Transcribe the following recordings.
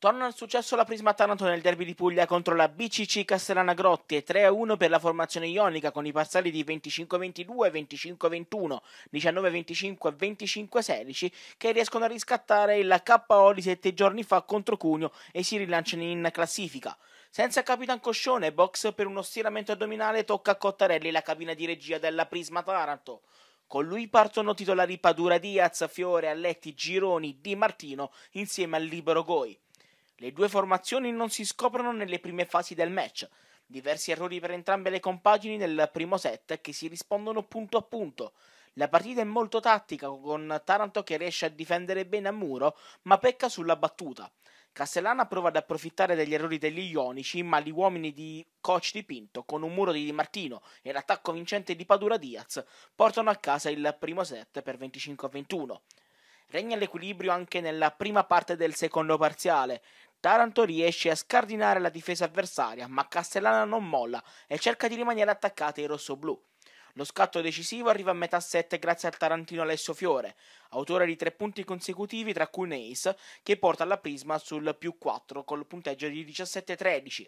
Torna al successo la Prisma Taranto nel derby di Puglia contro la BCC Castellana Grotti e 3-1 per la formazione ionica con i parziali di 25-22, 25-21, 19-25 e 25-16 che riescono a riscattare la KO di sette giorni fa contro Cugno e si rilanciano in classifica. Senza Capitan Coscione, box per uno stiramento addominale tocca a Cottarelli la cabina di regia della Prisma Taranto. Con lui partono titolari Padura Diaz, Fiore, Alletti, Gironi, Di Martino insieme al libero Goi. Le due formazioni non si scoprono nelle prime fasi del match. Diversi errori per entrambe le compagini nel primo set che si rispondono punto a punto. La partita è molto tattica con Taranto che riesce a difendere bene a muro ma pecca sulla battuta. Castellana prova ad approfittare degli errori degli Ionici, ma gli uomini di coach di Pinto, con un muro di Di Martino e l'attacco vincente di Padura Diaz, portano a casa il primo set per 25-21. Regna l'equilibrio anche nella prima parte del secondo parziale. Taranto riesce a scardinare la difesa avversaria, ma Castellana non molla e cerca di rimanere attaccata ai rossoblù. Lo scatto decisivo arriva a metà 7 grazie al tarantino Alessio Fiore, autore di tre punti consecutivi tra cui un che porta la Prisma sul più 4 col punteggio di 17-13.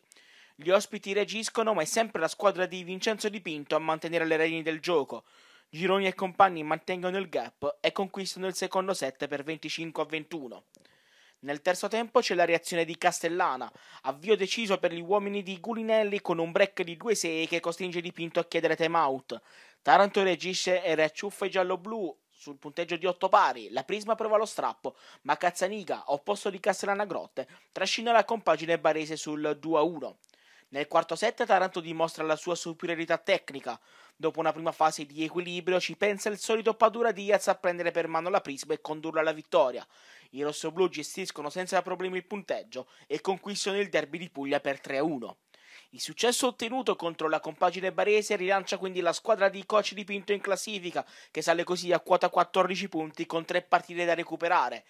Gli ospiti reagiscono ma è sempre la squadra di Vincenzo Dipinto a mantenere le redini del gioco. Gironi e compagni mantengono il gap e conquistano il secondo set per 25-21. Nel terzo tempo c'è la reazione di Castellana, avvio deciso per gli uomini di Gulinelli con un break di 2-6 che costringe Dipinto a chiedere time out. Taranto reagisce e riacciuffa i giallo-blu sul punteggio di 8 pari, la Prisma prova lo strappo, ma Cazzaniga, opposto di Castellana Grotte, trascina la compagine barese sul 2-1. Nel quarto set Taranto dimostra la sua superiorità tecnica. Dopo una prima fase di equilibrio ci pensa il solito Padura Diaz a prendere per mano la prisma e condurla alla vittoria. I rossoblù gestiscono senza problemi il punteggio e conquistano il derby di Puglia per 3-1. Il successo ottenuto contro la compagine barese rilancia quindi la squadra di coach dipinto in classifica, che sale così a quota 14 punti con tre partite da recuperare.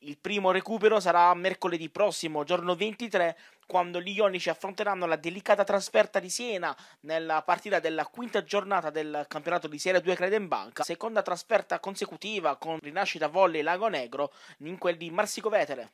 Il primo recupero sarà mercoledì prossimo, giorno 23, quando gli Ionici affronteranno la delicata trasferta di Siena nella partita della quinta giornata del campionato di Serie 2 Credenbanca, seconda trasferta consecutiva con Rinascita Volley Lago Negro in quel di Marsico Vetere.